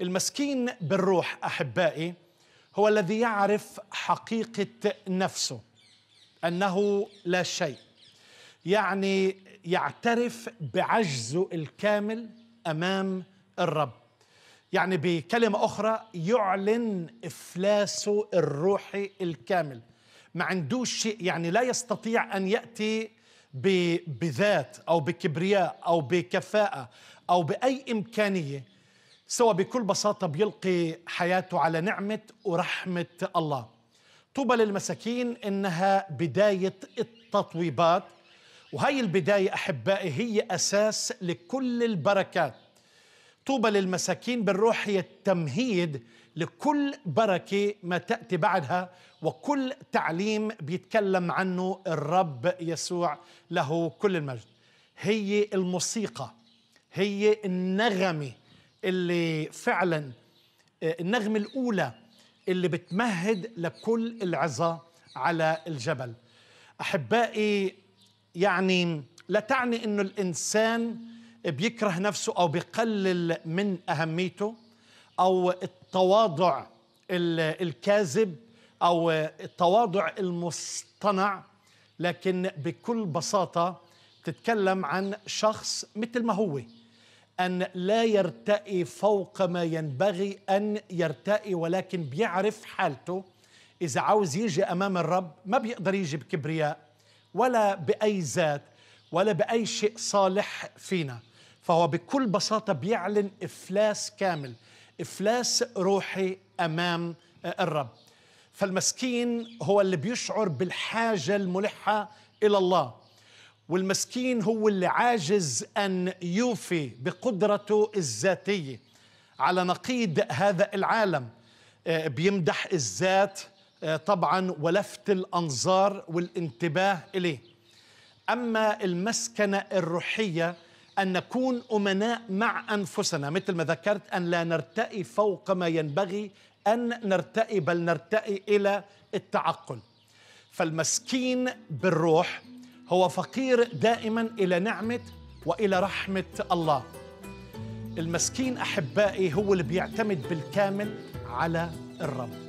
المسكين بالروح احبائي هو الذي يعرف حقيقه نفسه انه لا شيء يعني يعترف بعجزه الكامل امام الرب يعني بكلمه اخرى يعلن افلاسه الروحي الكامل ما عندوش شيء يعني لا يستطيع ان ياتي بذات او بكبرياء او بكفاءه او باي امكانيه سوى بكل بساطة بيلقي حياته على نعمة ورحمة الله طوبى للمساكين إنها بداية التطويبات وهي البداية أحبائي هي أساس لكل البركات طوبى للمساكين بالروح هي التمهيد لكل بركة ما تأتي بعدها وكل تعليم بيتكلم عنه الرب يسوع له كل المجد هي الموسيقى هي النغمه اللي فعلا آه، النغمة الأولى اللي بتمهد لكل العظة على الجبل أحبائي يعني لا تعني أنه الإنسان بيكره نفسه أو بيقلل من أهميته أو التواضع الكاذب أو التواضع المصطنع لكن بكل بساطة تتكلم عن شخص مثل ما هو أن لا يرتأي فوق ما ينبغي أن يرتأي ولكن بيعرف حالته إذا عاوز يجي أمام الرب ما بيقدر يجي بكبرياء ولا بأي ذات ولا بأي شيء صالح فينا فهو بكل بساطة بيعلن إفلاس كامل إفلاس روحي أمام آه، الرب فالمسكين هو اللي بيشعر بالحاجة الملحة إلى الله والمسكين هو اللي عاجز أن يوفي بقدرته الذاتية على نقيض هذا العالم آه، بيمدح الذات آه، طبعا ولفت الأنظار والانتباه إليه أما المسكنة الروحية أن نكون أمناء مع أنفسنا مثل ما ذكرت أن لا نرتقي فوق ما ينبغي أن نرتقي بل نرتقي إلى التعقل فالمسكين بالروح هو فقير دائما إلى نعمة وإلى رحمة الله المسكين أحبائي هو اللي بيعتمد بالكامل على الرب